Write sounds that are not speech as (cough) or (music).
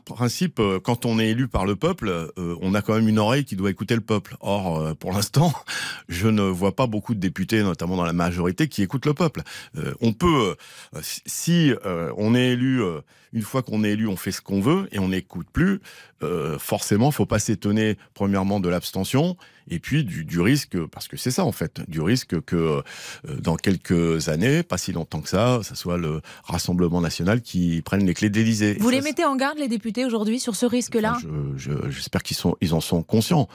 par principe, euh, quand on est élu par le peuple, euh, on a quand même une oreille qui doit écouter le peuple. Or, euh, pour l'instant, (laughs) je ne vois pas beaucoup de députés, notamment dans la majorité, qui écoutent le peuple. on peut, si on est élu, une fois qu'on est élu, on fait ce qu'on veut et on n'écoute plus, forcément, il ne faut pas s'étonner, premièrement, de l'abstention et puis du, risque, parce que c'est ça en fait, du risque que dans quelques années, pas si longtemps que ça, ça soit le Rassemblement national qui prenne les clés d'Élysée. Vous les mettez en garde les députés aujourd'hui sur ce risque-là J'espère qu'ils ils en sont conscients.